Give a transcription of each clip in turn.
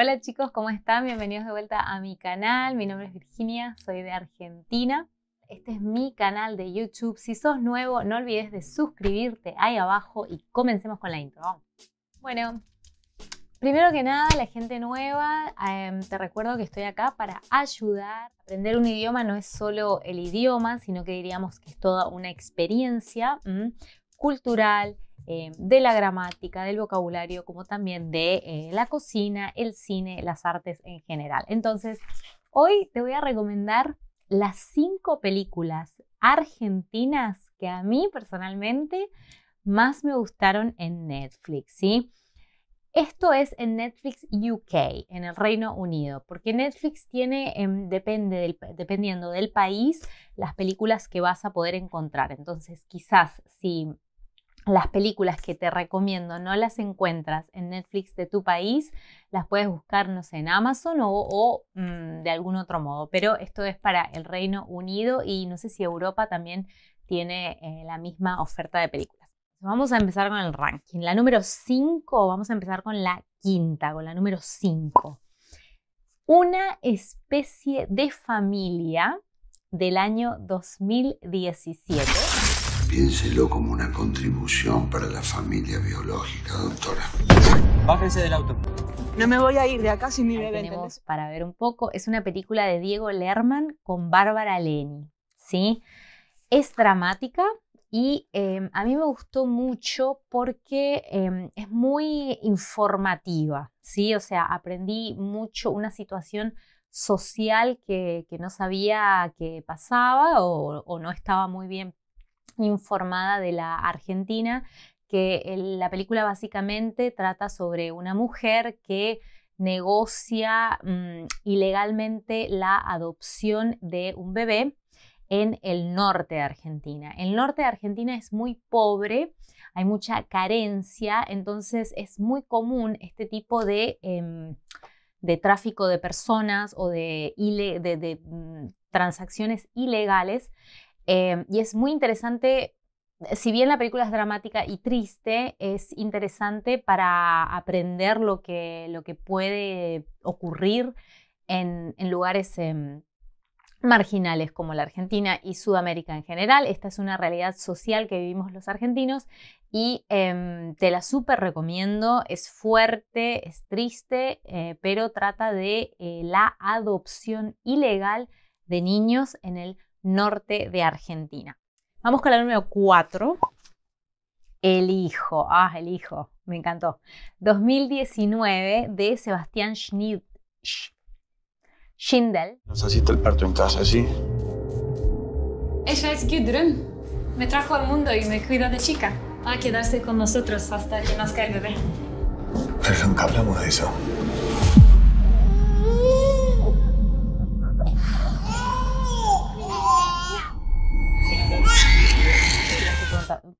Hola chicos, ¿cómo están? Bienvenidos de vuelta a mi canal. Mi nombre es Virginia, soy de Argentina. Este es mi canal de YouTube. Si sos nuevo, no olvides de suscribirte ahí abajo y comencemos con la intro. Bueno, primero que nada, la gente nueva, em, te recuerdo que estoy acá para ayudar. Aprender un idioma no es solo el idioma, sino que diríamos que es toda una experiencia cultural, eh, de la gramática, del vocabulario, como también de eh, la cocina, el cine, las artes en general. Entonces, hoy te voy a recomendar las cinco películas argentinas que a mí personalmente más me gustaron en Netflix, ¿sí? Esto es en Netflix UK, en el Reino Unido, porque Netflix tiene, em, depende dependiendo del país, las películas que vas a poder encontrar. Entonces, quizás si las películas que te recomiendo no las encuentras en Netflix de tu país, las puedes buscarnos en Amazon o, mm, de algún otro modo. Pero esto es para el Reino Unido y no sé si Europa también tiene eh, la misma oferta de películas. Vamos a empezar con el ranking. La número 5, vamos a empezar con la quinta, con la número 5. Una especie de familia del año 2017 Piénselo como una contribución para la familia biológica, doctora. Bájense del auto. No me voy a ir de acá sin mi bebé. para ver un poco. Es una película de Diego Lerman con Bárbara Leni. ¿sí? Es dramática y em, a mí me gustó mucho porque em, es muy informativa. ¿sí? O sea, aprendí mucho una situación social que, no sabía que pasaba o, o no estaba muy bien informada de la Argentina, que la película básicamente trata sobre una mujer que negocia mm, ilegalmente la adopción de un bebé en el norte de Argentina. El norte de Argentina es muy pobre, hay mucha carencia, entonces es muy común este tipo de, em, de tráfico de personas o de mm, transacciones ilegales Em, y es muy interesante, eh, si bien la película es dramática y triste, es interesante para aprender lo que, lo que puede ocurrir en, lugares em, marginales como la Argentina y Sudamérica en general. Esta es una realidad social que vivimos los argentinos y em, te la súper recomiendo. Es fuerte, es triste, eh, pero trata de eh, la adopción ilegal de niños en el norte de Argentina. Vamos con la número 4. El hijo. Ah, el hijo. Me encantó. 2019 de Sebastián Schnid Schindel. Nos asiste el parto en casa, ¿sí? Ella es Gudrun. Me trajo al mundo y me cuida de chica. Va a quedarse con nosotros hasta que nazca el bebé. Pero nunca hablamos de eso.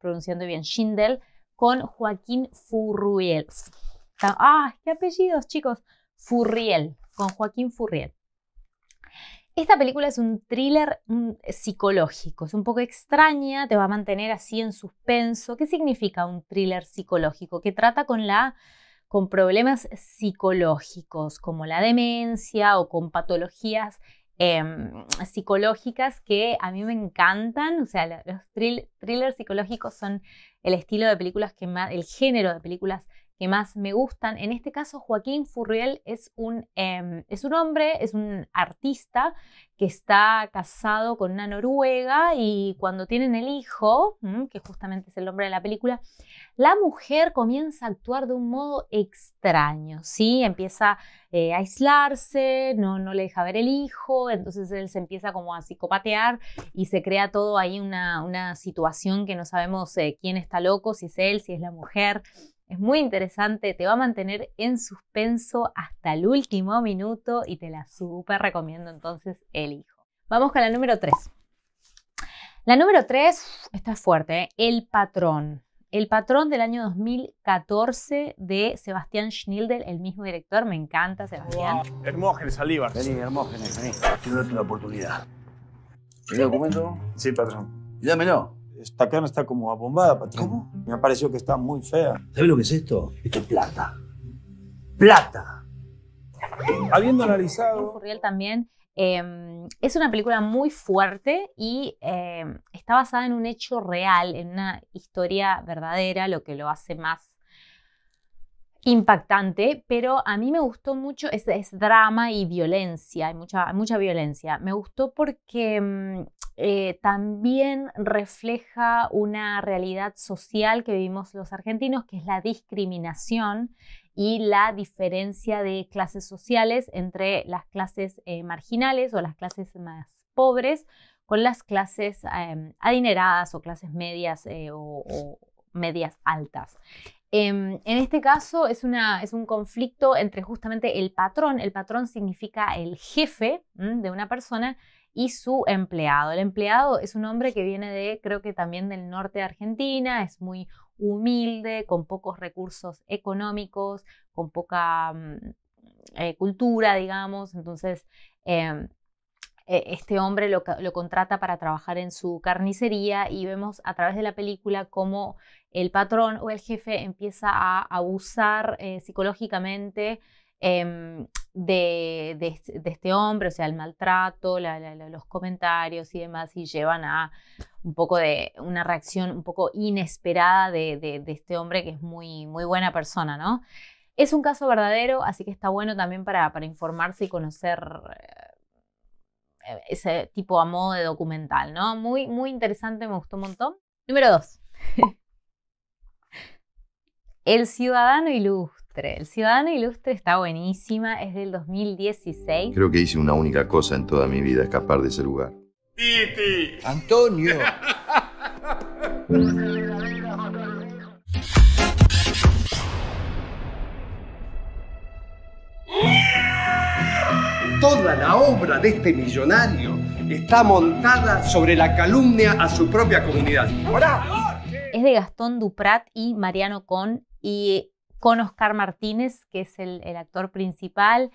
pronunciando bien, Schindel, con Joaquín Furriel. ¡Ah! ¡Qué apellidos, chicos! Furriel, con Joaquín Furriel. Esta película es un thriller mm, psicológico, es un poco extraña, te va a mantener así en suspenso. ¿Qué significa un thriller psicológico? Que trata con la con problemas psicológicos como la demencia o con patologías Em, psicológicas que a mí me encantan. O sea, los thrillers psicológicos son el estilo de películas que más, el género de películas que más me gustan. En este caso, Joaquín Furriel es un, em, es un hombre, es un artista que está casado con una noruega y cuando tienen el hijo, que justamente es el nombre de la película, la mujer comienza a actuar de un modo extraño, ¿sí? Empieza eh, a aislarse, no, no le deja ver el hijo, entonces él se empieza como a psicopatear y se crea todo ahí una, situación que no sabemos eh, quién está loco, si es él, si es la mujer, es muy interesante, te va a mantener en suspenso hasta el último minuto y te la súper recomiendo entonces El Hijo. Vamos con la número 3. La número 3, está fuerte, ¿eh? El Patrón. El patrón del año 2014 de Sebastián Schnildel, el mismo director. Me encanta, Sebastián. Hermógenes, Alíbar. Vení, Hermógenes, vení. Quiero darte la oportunidad. ¿El documento? Sí, patrón. Dámelo. Esta carne está como abombada, Patrick. ¿Cómo? Me ha parecido que está muy fea. ¿Sabes lo que es esto? Esto es plata. ¡Plata! Habiendo analizado... también em, es una película muy fuerte y em, está basada en un hecho real, en una historia verdadera, lo que lo hace más impactante, pero a mí me gustó mucho, es, drama y violencia, hay mucha, mucha violencia. Me gustó porque mm, eh, también refleja una realidad social que vivimos los argentinos, que es la discriminación y la diferencia de clases sociales entre las clases eh, marginales o las clases más pobres con las clases em, adineradas o clases medias eh, o medias altas. Em, en este caso es, una, es un conflicto entre justamente el patrón, el patrón significa el jefe de una persona, y su empleado. El empleado es un hombre que viene de, creo que también del norte de Argentina, es muy humilde, con pocos recursos económicos, con poca mm, eh, cultura, digamos, entonces... Em, eh, este hombre lo, contrata para trabajar en su carnicería y vemos a través de la película cómo el patrón o el jefe empieza a abusar eh, psicológicamente em, de, este hombre, o sea, el maltrato, los comentarios y demás, y llevan a un poco de una reacción un poco inesperada de, este hombre que es muy, muy buena persona, ¿no? Es un caso verdadero, así que está bueno también para, para informarse y conocer eh, ese tipo a modo de documental, ¿no? Muy, muy interesante, me gustó un montón. Número dos. El ciudadano ilustre. El ciudadano ilustre está buenísima, es del 2016. Creo que hice una única cosa en toda mi vida, escapar de ese lugar. Titi. Antonio. toda la obra de este millonario está montada sobre la calumnia a su propia comunidad. Es de Gastón Duprat y Mariano Con y con Oscar Martínez, que es el, actor principal.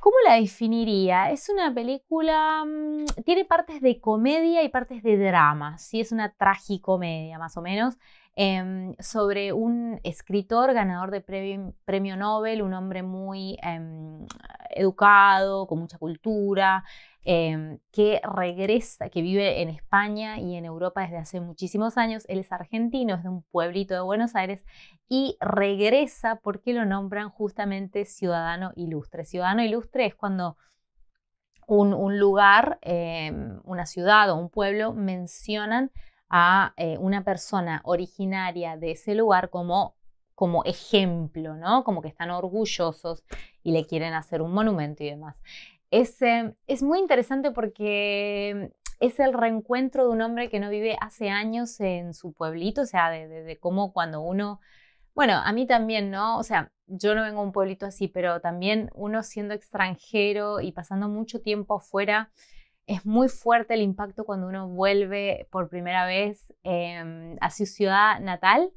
¿Cómo la definiría? Es una película, mm, tiene partes de comedia y partes de drama, sí, es una tragicomedia más o menos. Em, sobre un escritor ganador de premio, Nobel, un hombre muy em, educado, con mucha cultura, em, que regresa, que vive en España y en Europa desde hace muchísimos años. Él es argentino, es de un pueblito de Buenos Aires y regresa porque lo nombran justamente ciudadano ilustre. Ciudadano ilustre es cuando un, lugar, una ciudad o un pueblo mencionan a eh, una persona originaria de ese lugar como, como ejemplo, ¿no? Como que están orgullosos y le quieren hacer un monumento y demás. Es, es muy interesante porque es el reencuentro de un hombre que no vive hace años en su pueblito, o sea, de, de, cómo cuando uno bueno, a mí también, ¿no? O sea, yo no vengo a un pueblito así, pero también uno siendo extranjero y pasando mucho tiempo afuera, es muy fuerte el impacto cuando uno vuelve por primera vez em, a su ciudad natal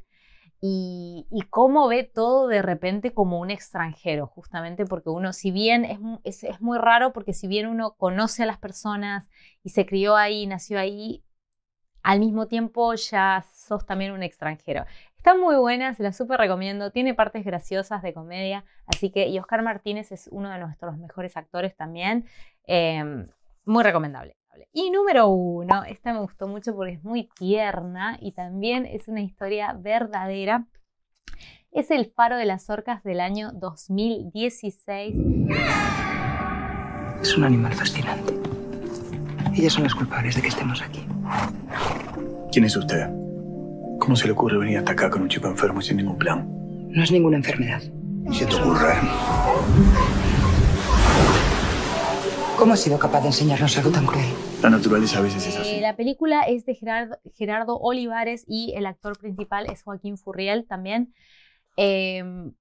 y, cómo ve todo de repente como un extranjero, justamente porque uno, si bien es, es, muy raro, porque si bien uno conoce a las personas y se crió ahí, nació ahí, al mismo tiempo ya sos también un extranjero. Está muy buena, se la súper recomiendo, tiene partes graciosas de comedia, así que, y Oscar Martínez es uno de nuestros mejores actores también. Em, muy recomendable. Y número uno, esta me gustó mucho porque es muy tierna y también es una historia verdadera. Es El Faro de las Orcas del año 2016. Es un animal fascinante. Ellas son las culpables de que estemos aquí. ¿Quién es usted? ¿Cómo se le ocurre venir hasta acá con un chico enfermo sin ningún plan? No es ninguna enfermedad. ¿Y se te ocurre? ¿Cómo ha sido capaz de enseñarnos algo tan cruel? La naturaleza a veces es así. Eh, la película es de Gerardo, Olivares y el actor principal es Joaquín Furriel también. Em,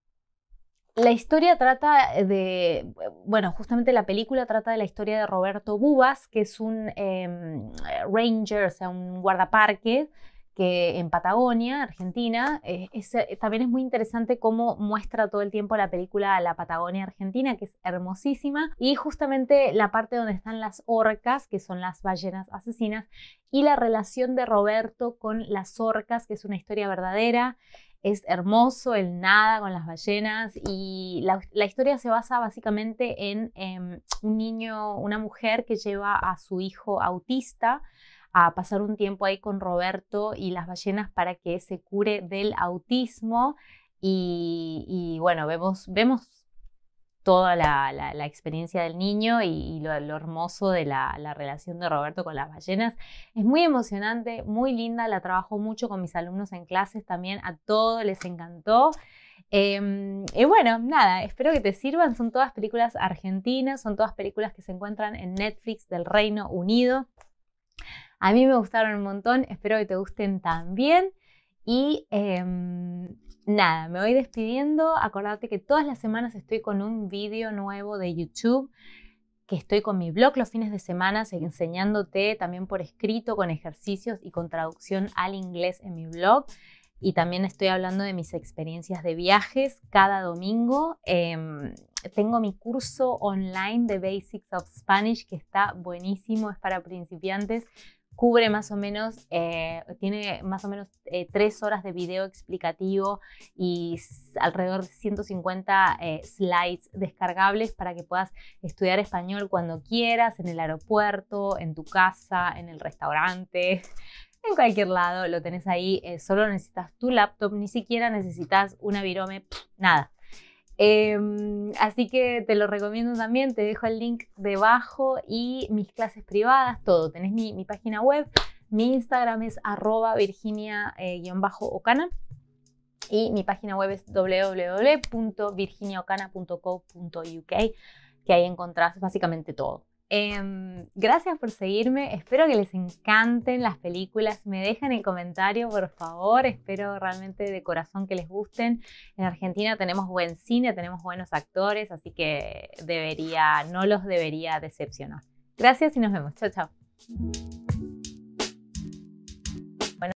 la historia trata de, bueno, justamente la película trata de la historia de Roberto Bubas, que es un em, ranger, o sea, un guardaparque que en Patagonia, Argentina, eh, eh, también es muy interesante cómo muestra todo el tiempo la película La Patagonia Argentina, que es hermosísima, y justamente la parte donde están las orcas, que son las ballenas asesinas, y la relación de Roberto con las orcas, que es una historia verdadera. Es hermoso el nada con las ballenas y la, historia se basa básicamente en em, un niño, una mujer que lleva a su hijo autista a pasar un tiempo ahí con Roberto y las ballenas para que se cure del autismo. Y, bueno, vemos, vemos toda la, experiencia del niño y, lo, hermoso de la, relación de Roberto con las ballenas. Es muy emocionante, muy linda, la trabajo mucho con mis alumnos en clases también, a todos les encantó. Em, y bueno, nada, espero que te sirvan. Son todas películas argentinas, son todas películas que se encuentran en Netflix del Reino Unido. A mí me gustaron un montón, espero que te gusten también. Y em, nada, me voy despidiendo. Acordate que todas las semanas estoy con un vídeo nuevo de YouTube que estoy con mi blog los fines de semana enseñándote también por escrito con ejercicios y con traducción al inglés en mi blog. Y también estoy hablando de mis experiencias de viajes cada domingo. Em, tengo mi curso online de Basics of Spanish que está buenísimo, es para principiantes, cubre más o menos, eh, tiene más o menos eh, tres horas de video explicativo y alrededor de 150 eh, slides descargables para que puedas estudiar español cuando quieras, en el aeropuerto, en tu casa, en el restaurante. En cualquier lado lo tenés ahí, solo necesitas tu laptop, ni siquiera necesitas una virome, nada Em, así que te lo recomiendo también, te dejo el link debajo y mis clases privadas, todo. Tenés mi, página web, mi Instagram es arroba virginia-ocana y mi página web es www.virginiaocana.co.uk que ahí encontrás básicamente todo. Em, gracias por seguirme. Espero que les encanten las películas. Me dejan el comentario, por favor. Espero realmente de corazón que les gusten. En Argentina tenemos buen cine, tenemos buenos actores, así que debería, no los debería decepcionar. Gracias y nos vemos. Chao, chao.